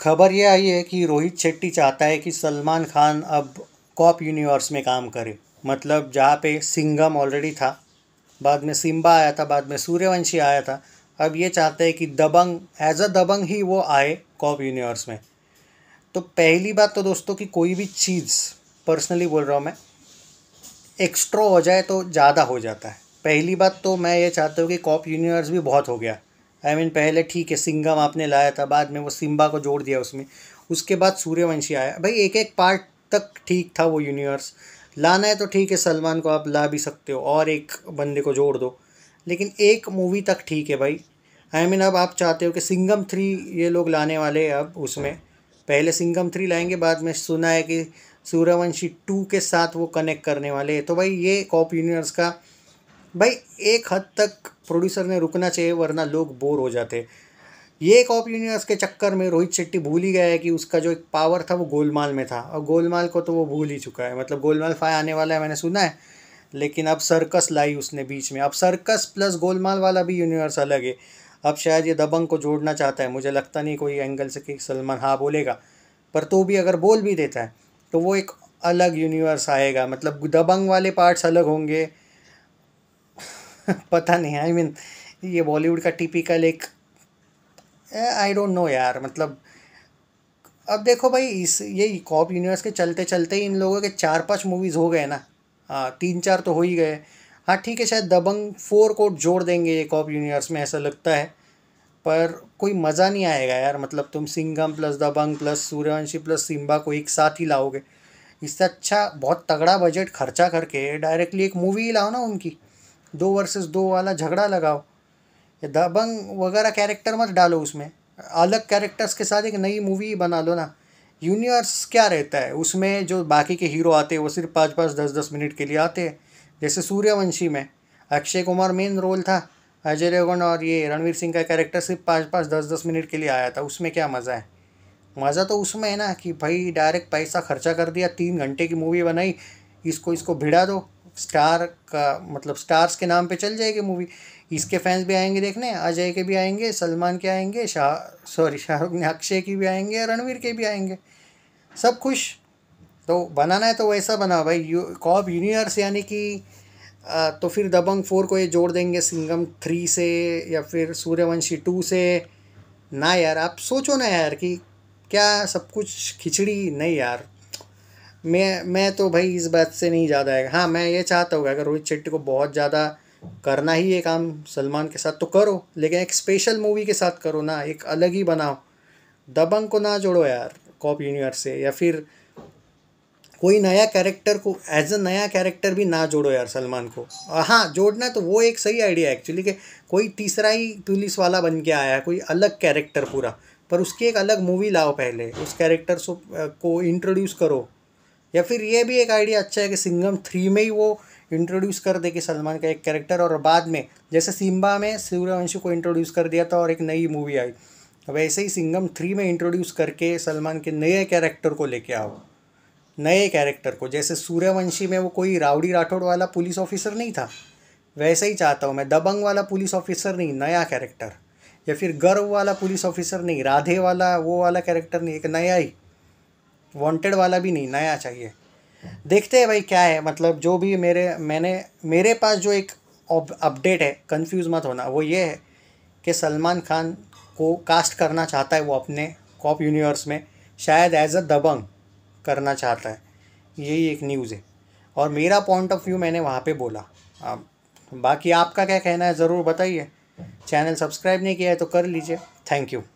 खबर यह आई है कि रोहित शेट्टी चाहता है कि सलमान खान अब कॉप यूनिवर्स में काम करे मतलब जहाँ पे सिंगम ऑलरेडी था बाद में सिम्बा आया था बाद में सूर्यवंशी आया था अब ये चाहते हैं कि दबंग एज अ दबंग ही वो आए कॉप यूनिवर्स में तो पहली बात तो दोस्तों कि कोई भी चीज़ पर्सनली बोल रहा हूँ मैं एक्स्ट्रा हो जाए तो ज़्यादा हो जाता है पहली बात तो मैं ये चाहता हूँ कि कॉप यूनिवर्स भी बहुत हो गया आई मीन पहले ठीक है सिंगम आपने लाया था बाद में वो सिम्बा को जोड़ दिया उसमें उसके बाद सूर्यवंशी आया भाई एक एक पार्ट तक ठीक था वो यूनिवर्स लाना है तो ठीक है सलमान को आप ला भी सकते हो और एक बंदे को जोड़ दो लेकिन एक मूवी तक ठीक है भाई आई I मीन mean, अब आप चाहते हो कि सिंगम थ्री ये लोग लाने वाले हैं अब उसमें पहले सिंगम थ्री लाएंगे बाद में सुना है कि सूर्यवंशी टू के साथ वो कनेक्ट करने वाले हैं तो भाई ये कॉप यूनिवर्स का भाई एक हद तक प्रोड्यूसर ने रुकना चाहिए वरना लोग बोर हो जाते ये एक ऑफ यूनिवर्स के चक्कर में रोहित शेट्टी भूल ही गया है कि उसका जो एक पावर था वो गोलमाल में था और गोलमाल को तो वो भूल ही चुका है मतलब गोलमाल फाय आने वाला है मैंने सुना है लेकिन अब सर्कस लाई उसने बीच में अब सर्कस प्लस गोलमाल वाला भी यूनिवर्स अलग है अब शायद ये दबंग को जोड़ना चाहता है मुझे लगता नहीं कोई एंगल से कि सलमान हाँ बोलेगा पर तो भी अगर बोल भी देता है तो वो एक अलग यूनिवर्स आएगा मतलब दबंग वाले पार्ट्स अलग होंगे पता नहीं आई I मीन mean, ये बॉलीवुड का टिपिकल एक आई डोंट नो यार मतलब अब देखो भाई इस ये कॉप यूनिवर्स के चलते चलते ही इन लोगों के चार पांच मूवीज़ हो गए ना हाँ तीन चार तो हो ही गए हाँ ठीक है शायद दबंग फोर को जोड़ देंगे ये कॉप यूनिवर्स में ऐसा लगता है पर कोई मज़ा नहीं आएगा यार मतलब तुम Singham plus Dabangg plus Sooryavanshi plus Simmba को एक साथ ही लाओगे इससे अच्छा बहुत तगड़ा बजट खर्चा करके डायरेक्टली एक मूवी ही लाओ ना उनकी दो वर्सेस दो वाला झगड़ा लगाओ या दबंग वगैरह कैरेक्टर मत डालो उसमें अलग कैरेक्टर्स के साथ एक नई मूवी बना लो ना यूनिवर्स क्या रहता है उसमें जो बाकी के हीरो आते हैं वो सिर्फ पाँच पाँच दस दस मिनट के लिए आते हैं जैसे सूर्यवंशी में अक्षय कुमार मेन रोल था अजय देवगन और ये रणवीर सिंह का कैरेक्टर सिर्फ पाँच पाँच दस दस मिनट के लिए आया था उसमें क्या मज़ा है मज़ा तो उसमें है ना कि भाई डायरेक्ट पैसा खर्चा कर दिया तीन घंटे की मूवी बनाई इसको इसको भिड़ा दो स्टार का मतलब स्टार्स के नाम पे चल जाएगी मूवी इसके फैंस भी आएंगे देखने अजय के भी आएंगे सलमान के आएंगे शाह सॉरी शाहरुख ने अक्षय के भी आएंगे रणवीर के भी आएंगे सब खुश तो बनाना है तो वैसा बना भाई यू कॉप यूनिवर्स यानी कि तो फिर दबंग फोर को ये जोड़ देंगे सिंगम थ्री से या फिर सूर्यवंशी टू से ना यार आप सोचो ना यार कि क्या सब कुछ खिचड़ी नहीं यार मैं मैं तो भाई इस बात से नहीं ज़्यादा है हाँ मैं ये चाहता हूँ अगर रोहित शेट्टी को बहुत ज़्यादा करना ही ये काम सलमान के साथ तो करो लेकिन एक स्पेशल मूवी के साथ करो ना एक अलग ही बनाओ दबंग को ना जोड़ो यार कॉप यूनिवर्स से या फिर कोई नया कैरेक्टर को एज अ नया कैरेक्टर भी ना जोड़ो यार सलमान को हाँ जोड़ना तो वो एक सही आइडिया है एक्चुअली कि कोई तीसरा ही पुलिस वाला बन के आया है कोई अलग कैरेक्टर पूरा पर उसकी एक अलग मूवी लाओ पहले उस कैरेक्टर को इंट्रोड्यूस करो या फिर ये भी एक आइडिया अच्छा है कि सिंगम थ्री में ही वो इंट्रोड्यूस कर दे कि सलमान का एक कैरेक्टर और बाद में जैसे सिम्बा में सूर्यवंशी को इंट्रोड्यूस कर दिया था और एक नई मूवी आई वैसे ही सिंगम थ्री में इंट्रोड्यूस करके सलमान के नए कैरेक्टर को लेके आओ नए कैरेक्टर को जैसे सूर्यवंशी में वो कोई राउडी राठौड़ वाला पुलिस ऑफिसर नहीं था वैसे ही चाहता हूँ मैं दबंग वाला पुलिस ऑफिसर नहीं नया कैरेक्टर या फिर गर्व वाला पुलिस ऑफिसर नहीं राधे वाला वो वाला कैरेक्टर नहीं एक नया ही वांटेड वाला भी नहीं नया चाहिए देखते हैं भाई क्या है मतलब जो भी मेरे मैंने मेरे पास जो एक अपडेट है कंफ्यूज मत होना वो ये है कि सलमान खान को कास्ट करना चाहता है वो अपने कॉप यूनिवर्स में शायद एज अ दबंग करना चाहता है यही एक न्यूज़ है और मेरा पॉइंट ऑफ व्यू मैंने वहाँ पे बोला आप बाकी आपका क्या कहना है ज़रूर बताइए चैनल सब्सक्राइब नहीं किया है तो कर लीजिए थैंक यू